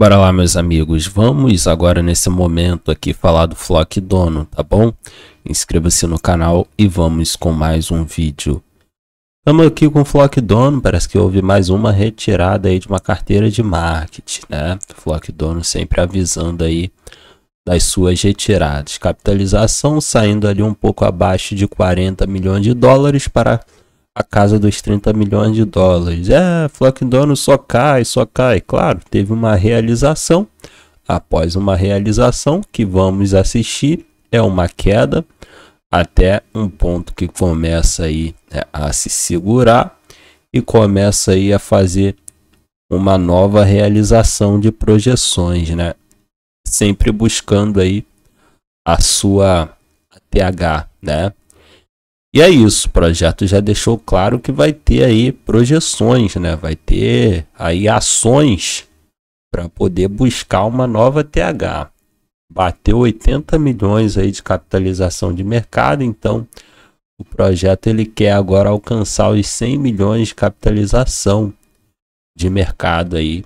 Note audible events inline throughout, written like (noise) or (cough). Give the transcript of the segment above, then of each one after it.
Bora lá, meus amigos. Vamos agora nesse momento aqui falar do Flock Dono, tá bom? Inscreva-se no canal e vamos com mais um vídeo. Estamos aqui com o Flock Dono, parece que houve mais uma retirada aí de uma carteira de marketing, né? Flock Dono sempre avisando aí das suas retiradas. Capitalização saindo ali um pouco abaixo de 40 milhões de dólares para a casa dos 30 milhões de dólares. É, Flock Dono só cai, só cai. Claro, teve uma realização. Após uma realização que vamos assistir, é uma queda até um ponto que começa aí né, a se segurar e começa aí a fazer uma nova realização de projeções, né? Sempre buscando aí a sua TH, né? E é isso, o projeto já deixou claro que vai ter aí projeções, né? Vai ter aí ações para poder buscar uma nova TH. Bateu 80 milhões aí de capitalização de mercado, então o projeto ele quer agora alcançar os 100 milhões de capitalização de mercado aí.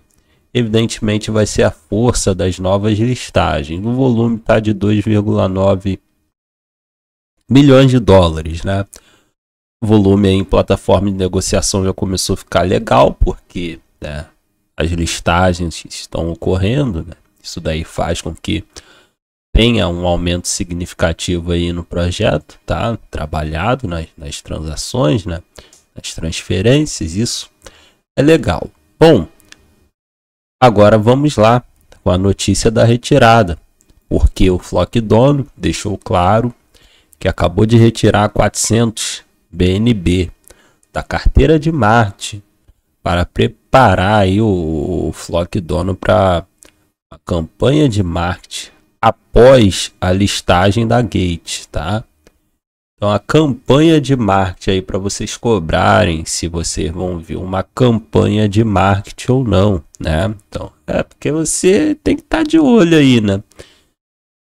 Evidentemente vai ser a força das novas listagens. O volume está de 2,9 milhões de dólares, né? O volume em plataforma de negociação já começou a ficar legal, porque né, as listagens estão ocorrendo, né? Isso daí faz com que tenha um aumento significativo aí no projeto, tá? Trabalhado nas, nas transações, né? Nas transferências, isso é legal. Bom, agora vamos lá com a notícia da retirada, porque o Flock Dono deixou claro que acabou de retirar 400 BNB da carteira de Marte para preparar aí o, o Flock Dono para a campanha de marketing após a listagem da Gate, tá? Então a campanha de marketing aí para vocês cobrarem se vocês vão ver uma campanha de marketing ou não, né? Então é porque você tem que estar tá de olho aí, né?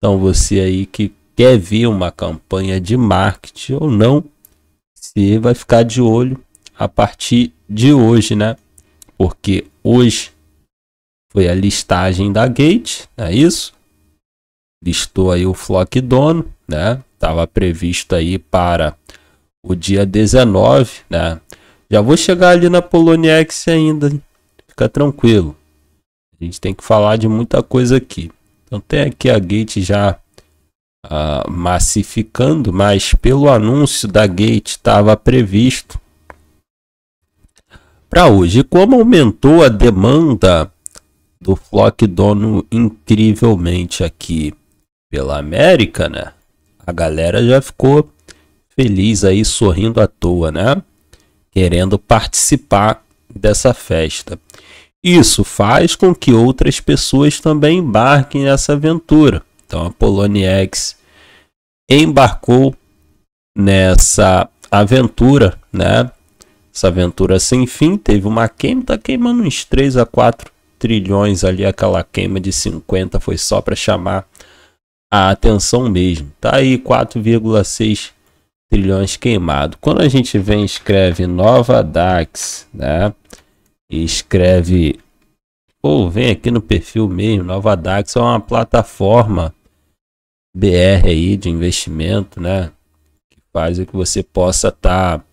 Então você aí que quer vir uma campanha de marketing ou não, você vai ficar de olho a partir de hoje, né? Porque hoje foi a listagem da Gate, é isso? Listou aí o Flock Dono, né? Tava previsto aí para o dia 19, né? Já vou chegar ali na Poloniex ainda, fica tranquilo. A gente tem que falar de muita coisa aqui. Então tem aqui a Gate já uh, massificando, mas pelo anúncio da Gate estava previsto para hoje. como aumentou a demanda do Flock Dono incrivelmente aqui pela América, né? A galera já ficou feliz aí, sorrindo à toa, né? Querendo participar dessa festa. Isso faz com que outras pessoas também embarquem nessa aventura. Então a Poloniex embarcou nessa aventura, né? Essa aventura sem fim teve uma queima, tá queimando uns 3 a 4 trilhões ali, aquela queima de 50 foi só para chamar a atenção mesmo. Tá aí 4,6 trilhões queimado. Quando a gente vem escreve Nova DAX, né? E escreve ou vem aqui no perfil mesmo, Nova DAX é uma plataforma BR aí de investimento, né? Que faz que você possa estar tá,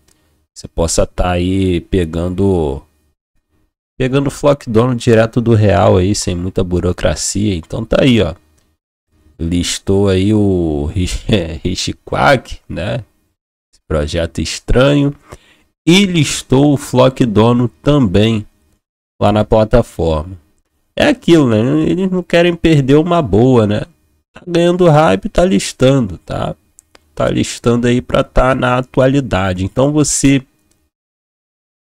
você possa estar tá aí pegando pegando o flock dono direto do real aí, sem muita burocracia. Então tá aí, ó. Listou aí o (laughs) Richquack, né? Esse projeto estranho e listou o flock dono também lá na plataforma. É aquilo, né? Eles não querem perder uma boa, né? tá ganhando hype, tá listando, tá? Tá listando aí para estar tá na atualidade. Então você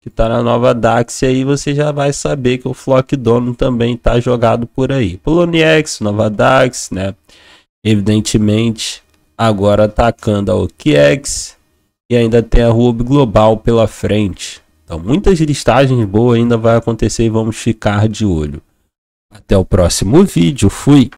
que tá na nova DAX aí, você já vai saber que o Flock Dono também tá jogado por aí. Poloniex, nova DAX, né? Evidentemente, agora atacando a OKEx e ainda tem a Ruby Global pela frente. Então, muitas listagens boas ainda vai acontecer e vamos ficar de olho. Até o próximo vídeo. Fui!